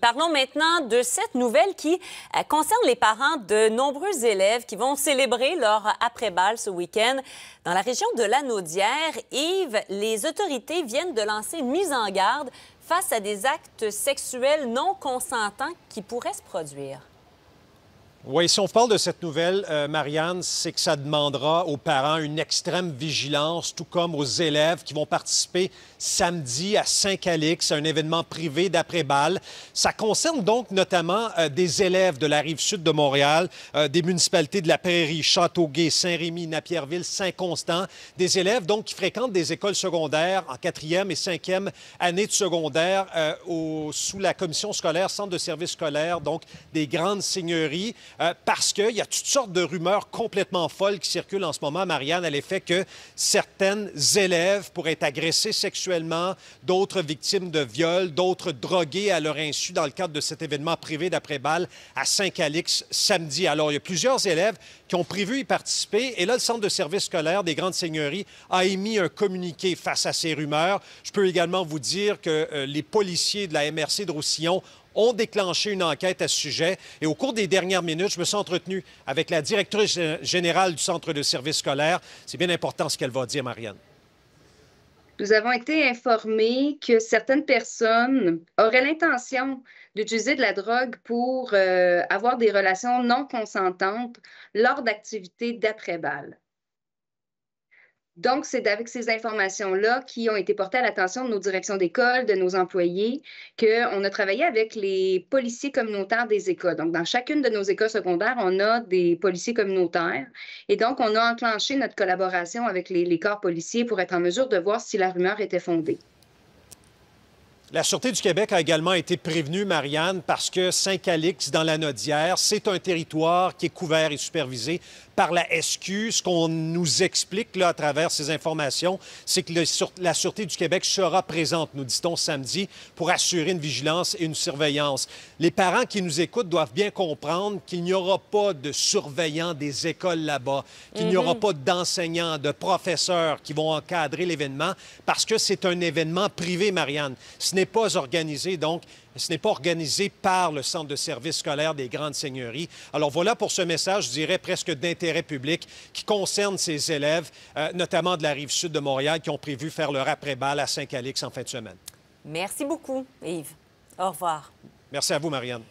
parlons maintenant de cette nouvelle qui euh, concerne les parents de nombreux élèves qui vont célébrer leur après-balle ce week-end dans la région de Lanaudière. Yves, les autorités viennent de lancer une mise en garde face à des actes sexuels non consentants qui pourraient se produire. Oui, si on parle de cette nouvelle, euh, Marianne, c'est que ça demandera aux parents une extrême vigilance, tout comme aux élèves qui vont participer samedi à Saint-Calix, un événement privé d'après-balle. Ça concerne donc notamment euh, des élèves de la rive sud de Montréal, euh, des municipalités de la Prairie, Châteauguay, Saint-Rémy, Napierville, Saint-Constant, des élèves donc qui fréquentent des écoles secondaires en quatrième et cinquième année de secondaire au, sous la commission scolaire, centre de services scolaires, donc des grandes seigneuries. Euh, parce qu'il y a toutes sortes de rumeurs complètement folles qui circulent en ce moment, Marianne, à l'effet que certaines élèves pourraient être agressées sexuellement, d'autres victimes de viols, d'autres droguées à leur insu dans le cadre de cet événement privé d'après-balle à Saint-Calix samedi. Alors, il y a plusieurs élèves qui ont prévu y participer. Et là, le Centre de services scolaires des Grandes Seigneuries a émis un communiqué face à ces rumeurs. Je peux également vous dire que euh, les policiers de la MRC de Roussillon ont déclenché une enquête à ce sujet. Et au cours des dernières minutes, je me suis entretenu avec la directrice euh, générale du Centre de services scolaires. C'est bien important ce qu'elle va dire, Marianne. Nous avons été informés que certaines personnes auraient l'intention d'utiliser de la drogue pour euh, avoir des relations non consentantes lors d'activités d'après-balle. Donc, c'est avec ces informations-là qui ont été portées à l'attention de nos directions d'école, de nos employés, qu'on a travaillé avec les policiers communautaires des écoles. Donc, dans chacune de nos écoles secondaires, on a des policiers communautaires. Et donc, on a enclenché notre collaboration avec les, les corps policiers pour être en mesure de voir si la rumeur était fondée. La Sûreté du Québec a également été prévenue, Marianne, parce que Saint-Calix, dans la Nodière, c'est un territoire qui est couvert et supervisé par la SQ. Ce qu'on nous explique là, à travers ces informations, c'est que la Sûreté du Québec sera présente, nous dit-on samedi, pour assurer une vigilance et une surveillance. Les parents qui nous écoutent doivent bien comprendre qu'il n'y aura pas de surveillants des écoles là-bas, qu'il n'y aura mhm. pas d'enseignants, de professeurs qui vont encadrer l'événement, parce que c'est un événement privé, Marianne pas organisé, donc ce n'est pas organisé par le Centre de services scolaires des grandes seigneuries. Alors voilà pour ce message, je dirais presque d'intérêt public, qui concerne ces élèves, euh, notamment de la rive sud de Montréal, qui ont prévu faire leur après-balle à Saint-Calix en fin de semaine. Merci beaucoup, Yves. Au revoir. Merci à vous, Marianne.